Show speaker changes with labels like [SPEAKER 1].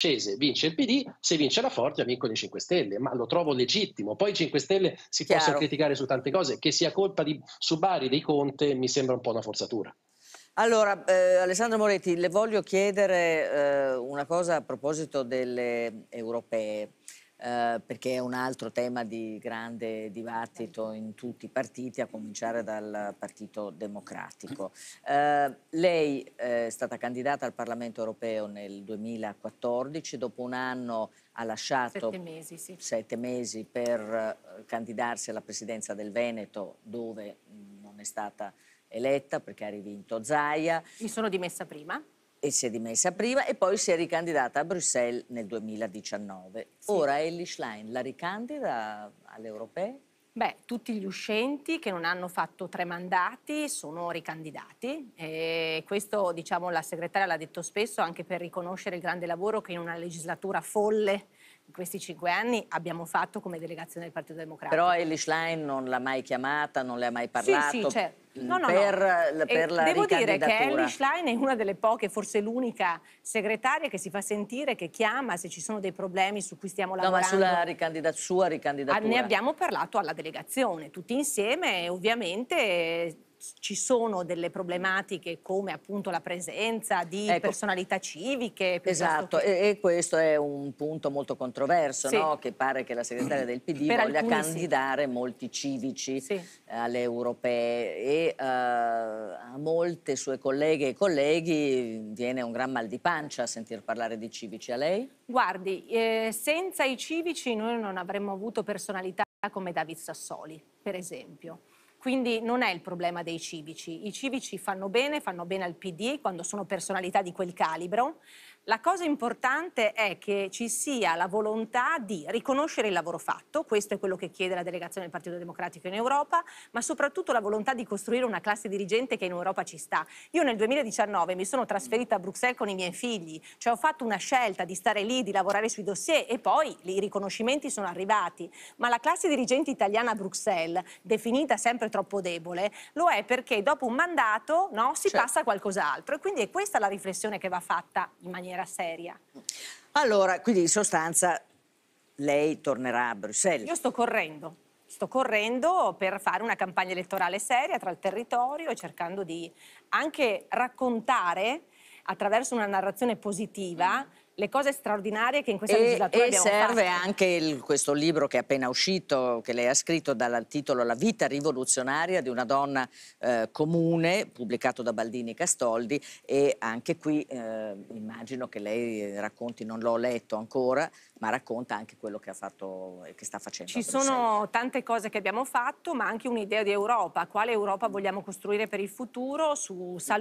[SPEAKER 1] Cese vince il PD, se vince la Forte vincono i 5 Stelle, ma lo trovo legittimo. Poi i 5 Stelle si Chiaro. possono criticare su tante cose, che sia colpa di Subari, dei Conte, mi sembra un po' una forzatura.
[SPEAKER 2] Allora, eh, Alessandro Moretti, le voglio chiedere eh, una cosa a proposito delle europee eh, perché è un altro tema di grande dibattito in tutti i partiti, a cominciare dal Partito Democratico. Eh, lei eh, è stata candidata al Parlamento europeo nel 2014, dopo un anno ha lasciato sette mesi, sì. sette mesi per eh, candidarsi alla presidenza del Veneto, dove mm, non è stata eletta perché ha rivinto Zaia. Mi sono dimessa prima e si è dimessa prima e poi si è ricandidata a Bruxelles nel 2019. Sì. Ora Ellie Schlein la ricandida alle europee?
[SPEAKER 1] Beh, tutti gli uscenti che non hanno fatto tre mandati sono ricandidati e questo diciamo la segretaria l'ha detto spesso anche per riconoscere il grande lavoro che in una legislatura folle in questi cinque anni abbiamo fatto come delegazione del Partito Democratico.
[SPEAKER 2] Però Ellie Schlein non l'ha mai chiamata, non le ha mai parlato. Sì, sì, certo no, no, per, no. per la Devo dire che Ellie Schlein
[SPEAKER 1] è una delle poche, forse l'unica segretaria che si fa sentire, che chiama se ci sono dei problemi su cui stiamo lavorando. No, ma sulla
[SPEAKER 2] ricandida sua
[SPEAKER 1] ricandidatura. Ah, ne abbiamo parlato alla delegazione, tutti insieme, e ovviamente ci sono delle problematiche come appunto la presenza di ecco. personalità civiche. Esatto, che...
[SPEAKER 2] e, e, questo è un punto molto controverso, sì. no? che pare che la segretaria del PD per voglia candidare sì. molti civici sì. alle europee e uh, a molte sue colleghe e colleghi viene un gran mal di pancia a sentir parlare di civici. A lei?
[SPEAKER 1] Guardi, eh, senza i civici noi non avremmo avuto personalità come David Sassoli, per esempio. Quindi non è il problema dei civici. I civici fanno bene, fanno bene al PD quando sono personalità di quel calibro, la cosa importante è che ci sia la volontà di riconoscere il lavoro fatto, questo è quello che chiede la delegazione del Partito Democratico in Europa, ma soprattutto la volontà di costruire una classe dirigente che in Europa ci sta. Io nel 2019 mi sono trasferita a Bruxelles con i miei figli, cioè ho fatto una scelta di stare lì, di lavorare sui dossier e poi i riconoscimenti sono arrivati, ma la classe dirigente italiana a Bruxelles, definita sempre troppo debole, lo è perché dopo un mandato no, si certo. passa a qualcos'altro e quindi è questa la riflessione che va fatta in maniera maniera seria.
[SPEAKER 2] Allora, quindi in sostanza lei tornerà a Bruxelles. Io
[SPEAKER 1] sto correndo, sto correndo per fare una campagna elettorale seria tra il territorio e cercando di anche raccontare attraverso una narrazione positiva mm le cose straordinarie che in questa e, legislatura e abbiamo fatto. E serve anche
[SPEAKER 2] il, questo libro che è appena uscito, che lei ha scritto dal titolo La vita rivoluzionaria di una donna eh, comune, pubblicato da Baldini Castoldi e anche qui eh, immagino che lei racconti, non l'ho letto ancora, ma racconta anche quello che ha fatto e che sta facendo. Ci sono
[SPEAKER 1] tante cose che abbiamo fatto, ma anche un'idea di Europa, quale Europa vogliamo costruire per il futuro su salute